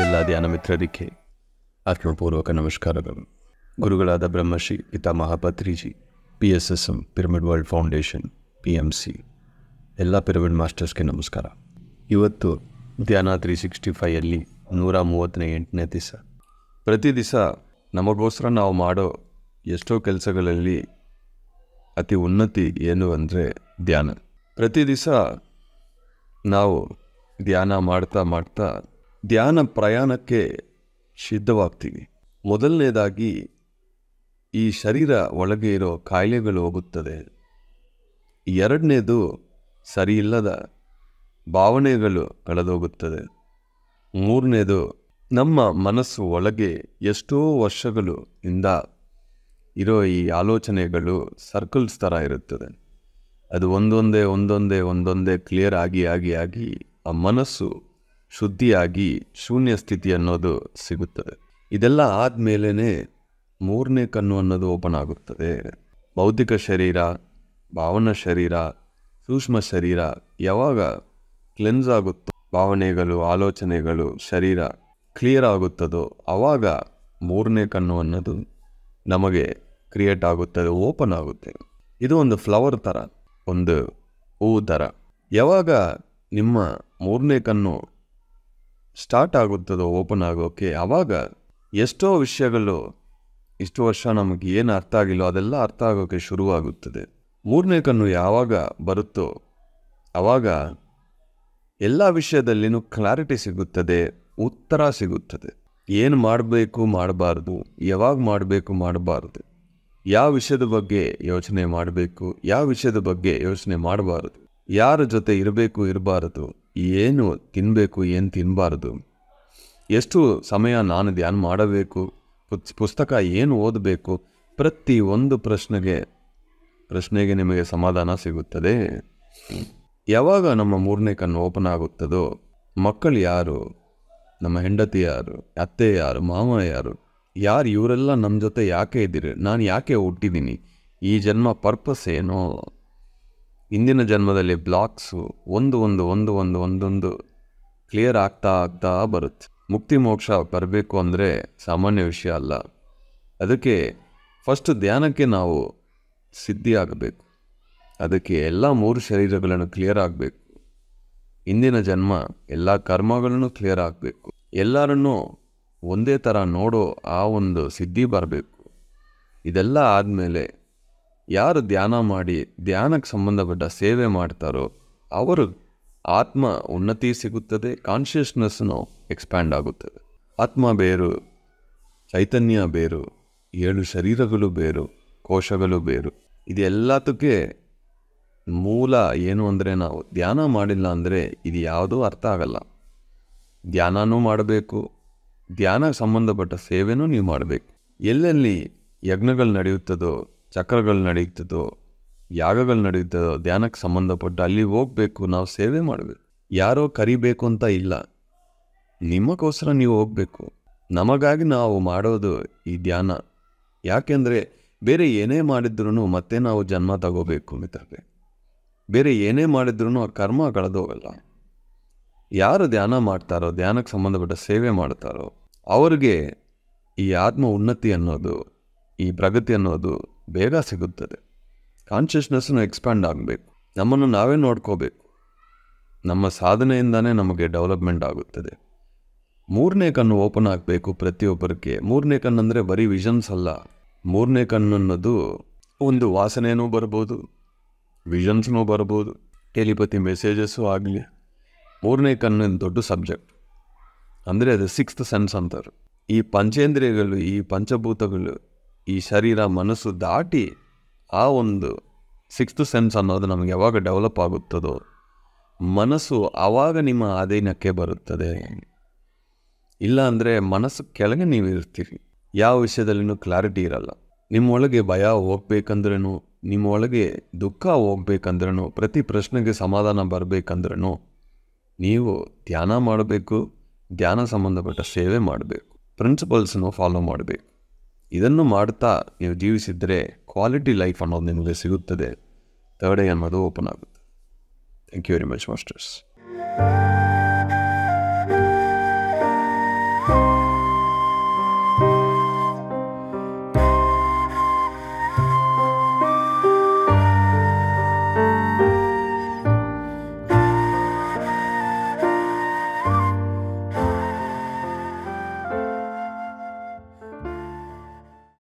ಎಲ್ಲ ಧ್ಯಾನ ಮಿತ್ರರಿಗೆ ಆತ್ಮಪೂರ್ವಕ ನಮಸ್ಕಾರಗಳು ಗುರುಗಳಾದ ಬ್ರಹ್ಮಶ್ರೀ ಪಿತಾ ಮಹಾಪತ್ರಿಜಿ P S S M pyramid world foundation P M C ಎಲ್ಲ ಪಿರಮಿಡ್ ಮಾಸ್ಟರ್ಸ್ಗೆ ನಮಸ್ಕಾರ ಇವತ್ತು ಧ್ಯಾನ ತ್ರೀ ಸಿಕ್ಸ್ಟಿ ಫೈಯಲ್ಲಿ ನೂರ ಮೂವತ್ತನೇ ಎಂಟನೇ ದಿವಸ ಪ್ರತಿ ದಿವಸ ನಮಗೋಸ್ಕರ ನಾವು ಮಾಡೋ ಎಷ್ಟೋ ಕೆಲಸಗಳಲ್ಲಿ ಅತಿ ಉನ್ನತಿ ಏನು ಅಂದರೆ ಧ್ಯಾನ ಪ್ರತಿ ದಿವಸ ನಾವು ಧ್ಯಾನ ಮಾಡ್ತಾ ಮಾಡ್ತಾ ಧ್ಯಾನ ಪ್ರಯಾಣಕ್ಕೆ ಸಿದ್ಧವಾಗ್ತೀವಿ ಮೊದಲನೇದಾಗಿ ಈ ಶರೀರ ಒಳಗೆ ಇರೋ ಕಾಯಿಲೆಗಳು ಹೋಗುತ್ತದೆ ಎರಡನೇದು ಸರಿಯಿಲ್ಲದ ಭಾವನೆಗಳು ಕಳೆದೋಗುತ್ತದೆ ಮೂರನೇದು ನಮ್ಮ ಮನಸ್ಸು ಒಳಗೆ ಎಷ್ಟೋ ವರ್ಷಗಳು ಇಂದ ಇರೋ ಈ ಆಲೋಚನೆಗಳು ಸರ್ಕಲ್ಸ್ ಥರ ಇರುತ್ತದೆ ಅದು ಒಂದೊಂದೇ ಒಂದೊಂದೇ ಒಂದೊಂದೇ ಕ್ಲಿಯರ್ ಆಗಿ ಆಗಿ ಆಗಿ ಆ ಮನಸ್ಸು ಶುದ್ಧಿಯಾಗಿ ಶೂನ್ಯ ಸ್ಥಿತಿ ಅನ್ನೋದು ಸಿಗುತ್ತದೆ ಇದೆಲ್ಲ ಆದಮೇಲೇ ಮೂರನೇ ಕಣ್ಣು ಅನ್ನೋದು ಓಪನ್ ಆಗುತ್ತದೆ ಬೌದ್ಧಿಕ ಶರೀರ ಭಾವನಾ ಶರೀರ ಸೂಕ್ಷ್ಮ ಶರೀರ ಯಾವಾಗ ಕ್ಲೆನ್ಸ್ ಆಗುತ್ತೋ ಭಾವನೆಗಳು ಆಲೋಚನೆಗಳು ಶರೀರ ಕ್ಲಿಯರ್ ಆಗುತ್ತದೋ ಆವಾಗ ಮೂರನೇ ಕಣ್ಣು ಅನ್ನೋದು ನಮಗೆ ಕ್ರಿಯೇಟ್ ಆಗುತ್ತದೆ ಓಪನ್ ಆಗುತ್ತೆ ಇದು ಒಂದು ಫ್ಲವರ್ ಥರ ಒಂದು ಹೂವು ಥರ ಯಾವಾಗ ನಿಮ್ಮ ಮೂರನೇ ಕಣ್ಣು ಸ್ಟಾರ್ಟ್ ಆಗುತ್ತದೋ ಓಪನ್ ಆಗೋಕ್ಕೆ ಆವಾಗ ಎಷ್ಟೋ ವಿಷಯಗಳು ಇಷ್ಟು ವರ್ಷ ನಮಗೆ ಏನು ಅರ್ಥ ಆಗಿಲ್ಲೋ ಅದೆಲ್ಲ ಅರ್ಥ ಆಗೋಕ್ಕೆ ಶುರುವಾಗುತ್ತದೆ ಮೂರನೇ ಕಣ್ಣು ಯಾವಾಗ ಬರುತ್ತೋ ಆವಾಗ ಎಲ್ಲ ವಿಷಯದಲ್ಲಿನೂ ಕ್ಲಾರಿಟಿ ಸಿಗುತ್ತದೆ ಉತ್ತರ ಸಿಗುತ್ತದೆ ಏನು ಮಾಡಬೇಕು ಮಾಡಬಾರ್ದು ಯಾವಾಗ ಮಾಡಬೇಕು ಮಾಡಬಾರ್ದು ಯಾವ ವಿಷಯದ ಬಗ್ಗೆ ಯೋಚನೆ ಮಾಡಬೇಕು ಯಾವ ವಿಷಯದ ಬಗ್ಗೆ ಯೋಚನೆ ಮಾಡಬಾರದು ಯಾರ ಜೊತೆ ಇರಬೇಕು ಇರಬಾರದು ಏನು ತಿನ್ನಬೇಕು ಏನು ತಿನ್ನಬಾರ್ದು ಎಷ್ಟು ಸಮಯ ನಾನು ಧ್ಯಾನ ಮಾಡಬೇಕು ಪುಸ್ತಕ ಏನು ಓದಬೇಕು ಪ್ರತಿ ಒಂದು ಪ್ರಶ್ನೆಗೆ ಪ್ರಶ್ನೆಗೆ ನಿಮಗೆ ಸಮಾಧಾನ ಸಿಗುತ್ತದೆ ಯಾವಾಗ ನಮ್ಮ ಮೂರನೇ ಕಣ್ಣು ಓಪನ್ ಆಗುತ್ತದೋ ಮಕ್ಕಳು ಯಾರು ನಮ್ಮ ಹೆಂಡತಿ ಯಾರು ಅತ್ತೆ ಯಾರು ಮಾವ ಯಾರು ಯಾರು ಇವರೆಲ್ಲ ನಮ್ಮ ಜೊತೆ ಯಾಕೆ ಇದ್ದೀರಿ ನಾನು ಯಾಕೆ ಹುಟ್ಟಿದ್ದೀನಿ ಈ ಜನ್ಮ ಪರ್ಪಸ್ ಏನೋ ಇಂದಿನ ಜನ್ಮದಲ್ಲಿ ಬ್ಲಾಕ್ಸು ಒಂದು ಒಂದು ಒಂದು ಒಂದು ಒಂದೊಂದು ಕ್ಲಿಯರ್ ಆಗ್ತಾ ಆಗ್ತಾ ಬರುತ್ತೆ ಮುಕ್ತಿ ಮೋಕ್ಷ ಬರಬೇಕು ಅಂದರೆ ಸಾಮಾನ್ಯ ವಿಷಯ ಅಲ್ಲ ಅದಕ್ಕೆ ಫಸ್ಟ್ ಧ್ಯಾನಕ್ಕೆ ನಾವು ಸಿದ್ಧಿ ಆಗಬೇಕು ಅದಕ್ಕೆ ಎಲ್ಲ ಮೂರು ಶರೀರಗಳನ್ನು ಕ್ಲಿಯರ್ ಆಗಬೇಕು ಇಂದಿನ ಜನ್ಮ ಎಲ್ಲ ಕರ್ಮಗಳನ್ನು ಕ್ಲಿಯರ್ ಆಗಬೇಕು ಎಲ್ಲರನ್ನೂ ಒಂದೇ ಥರ ನೋಡೋ ಆ ಒಂದು ಸಿದ್ಧಿ ಬರಬೇಕು ಇದೆಲ್ಲ ಆದಮೇಲೆ ಯಾರು ಧ್ಯಾನ ಮಾಡಿ ಧ್ಯಾನಕ್ಕೆ ಸಂಬಂಧಪಟ್ಟ ಸೇವೆ ಮಾಡ್ತಾರೋ ಅವರು ಆತ್ಮ ಉನ್ನತಿ ಸಿಗುತ್ತದೆ ಕಾನ್ಷಿಯಸ್ನೆಸ್ನು ಎಕ್ಸ್ಪ್ಯಾಂಡ್ ಆಗುತ್ತದೆ ಆತ್ಮ ಬೇರು ಚೈತನ್ಯ ಬೇರು ಏಳು ಶರೀರಗಳು ಬೇರು ಕೋಶಗಳು ಬೇರು ಇದೆಲ್ಲದಕ್ಕೆ ಮೂಲ ಏನು ಅಂದರೆ ನಾವು ಧ್ಯಾನ ಮಾಡಿಲ್ಲ ಅಂದರೆ ಇದು ಯಾವುದೂ ಅರ್ಥ ಆಗಲ್ಲ ಧ್ಯಾನನೂ ಮಾಡಬೇಕು ಧ್ಯಾನಕ್ಕೆ ಸಂಬಂಧಪಟ್ಟ ಸೇವೆನೂ ನೀವು ಮಾಡಬೇಕು ಎಲ್ಲೆಲ್ಲಿ ಯಜ್ಞಗಳು ನಡೆಯುತ್ತದೋ ಚಕ್ರಗಳು ನಡೀತದೋ ಯಾಗಗಳು ನಡೆಯುತ್ತದೋ ಧ್ಯಾನಕ್ಕೆ ಸಂಬಂಧಪಟ್ಟ ಅಲ್ಲಿ ಹೋಗಬೇಕು ನಾವು ಸೇವೆ ಮಾಡಬೇಕು ಯಾರೋ ಕರಿಬೇಕು ಅಂತ ಇಲ್ಲ ನಿಮಗೋಸ್ಕರ ನೀವು ಹೋಗಬೇಕು ನಮಗಾಗಿ ನಾವು ಮಾಡೋದು ಈ ಧ್ಯಾನ ಯಾಕೆಂದರೆ ಬೇರೆ ಏನೇ ಮಾಡಿದ್ರೂ ಮತ್ತೆ ನಾವು ಜನ್ಮ ತಗೋಬೇಕು ಮಿತ್ರರೇ ಬೇರೆ ಏನೇ ಮಾಡಿದ್ರೂ ಆ ಕರ್ಮ ಹೋಗಲ್ಲ ಯಾರು ಧ್ಯಾನ ಮಾಡ್ತಾರೋ ಧ್ಯಾನಕ್ಕೆ ಸಂಬಂಧಪಟ್ಟ ಸೇವೆ ಮಾಡ್ತಾರೋ ಅವ್ರಿಗೆ ಈ ಆತ್ಮ ಉನ್ನತಿ ಅನ್ನೋದು ಈ ಪ್ರಗತಿ ಅನ್ನೋದು ಬೇಗ ಸಿಗುತ್ತದೆ ಕಾನ್ಷಿಯಸ್ನೆಸ್ನು ಎಕ್ಸ್ಪ್ಯಾಂಡ್ ಆಗಬೇಕು ನಮ್ಮನ್ನು ನಾವೇ ನೋಡ್ಕೋಬೇಕು ನಮ್ಮ ಸಾಧನೆಯಿಂದನೇ ನಮಗೆ ಡೆವಲಪ್ಮೆಂಟ್ ಆಗುತ್ತದೆ ಮೂರನೇ ಕಣ್ಣು ಓಪನ್ ಆಗಬೇಕು ಪ್ರತಿಯೊಬ್ಬರಿಗೆ ಮೂರನೇ ಅಂದರೆ ಬರೀ ವಿಷನ್ಸ್ ಅಲ್ಲ ಮೂರನೇ ಕಣ್ಣು ಅನ್ನೋದು ಒಂದು ವಾಸನೆಯೂ ಬರ್ಬೋದು ವಿಷನ್ಸ್ನೂ ಬರ್ಬೋದು ಟೆಲಿಪತಿ ಮೆಸೇಜಸ್ಸು ಆಗಲಿ ಮೂರನೇ ಕಣ್ಣು ದೊಡ್ಡ ಸಬ್ಜೆಕ್ಟ್ ಅಂದರೆ ಅದು ಸಿಕ್ಸ್ತ್ ಸೆನ್ಸ್ ಅಂತಾರೆ ಈ ಪಂಚೇಂದ್ರಿಯಗಳು ಈ ಪಂಚಭೂತಗಳು ಈ ಶರೀರ ಮನಸ್ಸು ದಾಟಿ ಆ ಒಂದು ಸಿಕ್ಸ್ತ್ ಸೆನ್ಸ್ ಅನ್ನೋದು ನಮಗೆ ಯಾವಾಗ ಡೆವಲಪ್ ಆಗುತ್ತದೋ ಮನಸ್ಸು ಆವಾಗ ನಿಮ್ಮ ಅಧೀನಕ್ಕೆ ಬರುತ್ತದೆ ಇಲ್ಲ ಮನಸ್ಸು ಕೆಳಗೆ ನೀವು ಇರ್ತೀರಿ ಯಾವ ವಿಷಯದಲ್ಲಿನೂ ಕ್ಲಾರಿಟಿ ಇರಲ್ಲ ನಿಮ್ಮೊಳಗೆ ಭಯ ಹೋಗ್ಬೇಕಂದ್ರೂ ನಿಮ್ಮೊಳಗೆ ದುಃಖ ಹೋಗ್ಬೇಕಂದ್ರೂ ಪ್ರತಿ ಪ್ರಶ್ನೆಗೆ ಸಮಾಧಾನ ಬರಬೇಕಂದ್ರೂ ನೀವು ಧ್ಯಾನ ಮಾಡಬೇಕು ಧ್ಯಾನ ಸಂಬಂಧಪಟ್ಟ ಸೇವೆ ಮಾಡಬೇಕು ಪ್ರಿನ್ಸಿಪಲ್ಸನ್ನು ಫಾಲೋ ಮಾಡಬೇಕು ಇದನ್ನು ಮಾಡ್ತಾ ನೀವು ಜೀವಿಸಿದರೆ ಕ್ವಾಲಿಟಿ ಲೈಫ್ ಅನ್ನೋದು ನಿಮಗೆ ಸಿಗುತ್ತದೆ ತರ್ಡ್ ಐ ಅನ್ನೋದು ಓಪನ್ ಆಗುತ್ತೆ thank you very much masters